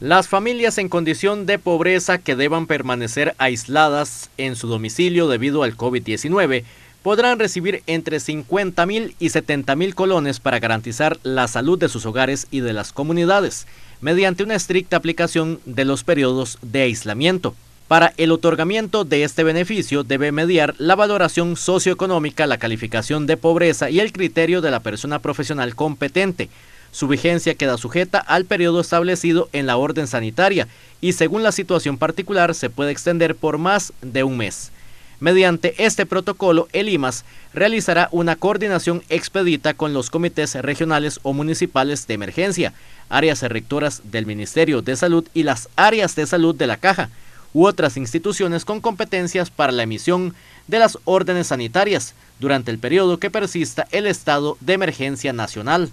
Las familias en condición de pobreza que deban permanecer aisladas en su domicilio debido al COVID-19 podrán recibir entre 50.000 y 70.000 colones para garantizar la salud de sus hogares y de las comunidades, mediante una estricta aplicación de los periodos de aislamiento. Para el otorgamiento de este beneficio debe mediar la valoración socioeconómica, la calificación de pobreza y el criterio de la persona profesional competente, su vigencia queda sujeta al periodo establecido en la orden sanitaria y según la situación particular se puede extender por más de un mes. Mediante este protocolo, el IMAS realizará una coordinación expedita con los comités regionales o municipales de emergencia, áreas rectoras del Ministerio de Salud y las áreas de salud de la Caja, u otras instituciones con competencias para la emisión de las órdenes sanitarias durante el periodo que persista el estado de emergencia nacional.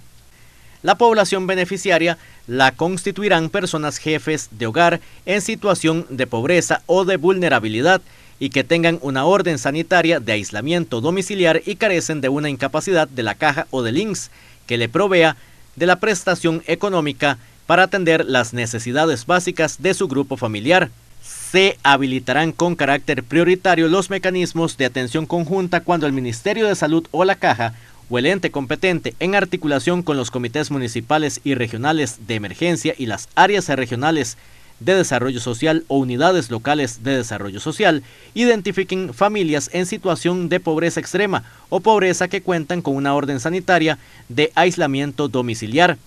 La población beneficiaria la constituirán personas jefes de hogar en situación de pobreza o de vulnerabilidad y que tengan una orden sanitaria de aislamiento domiciliar y carecen de una incapacidad de la caja o de Links que le provea de la prestación económica para atender las necesidades básicas de su grupo familiar. Se habilitarán con carácter prioritario los mecanismos de atención conjunta cuando el Ministerio de Salud o la Caja o el ente competente en articulación con los comités municipales y regionales de emergencia y las áreas regionales de desarrollo social o unidades locales de desarrollo social identifiquen familias en situación de pobreza extrema o pobreza que cuentan con una orden sanitaria de aislamiento domiciliar.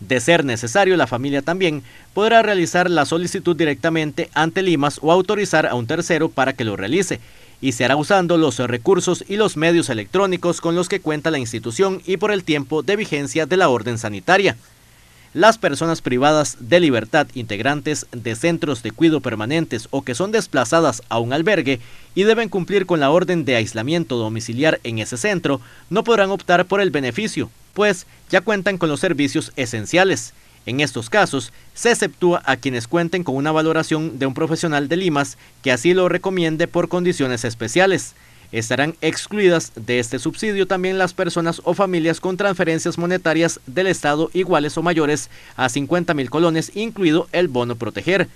De ser necesario, la familia también podrá realizar la solicitud directamente ante Limas o autorizar a un tercero para que lo realice y se hará usando los recursos y los medios electrónicos con los que cuenta la institución y por el tiempo de vigencia de la orden sanitaria. Las personas privadas de libertad integrantes de centros de cuidado permanentes o que son desplazadas a un albergue y deben cumplir con la orden de aislamiento domiciliar en ese centro no podrán optar por el beneficio, pues ya cuentan con los servicios esenciales. En estos casos, se exceptúa a quienes cuenten con una valoración de un profesional de Limas que así lo recomiende por condiciones especiales. Estarán excluidas de este subsidio también las personas o familias con transferencias monetarias del Estado iguales o mayores a 50 mil colones, incluido el bono proteger.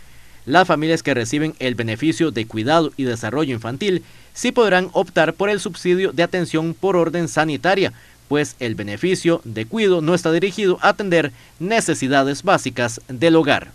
Las familias que reciben el beneficio de cuidado y desarrollo infantil sí podrán optar por el subsidio de atención por orden sanitaria, pues el beneficio de cuido no está dirigido a atender necesidades básicas del hogar.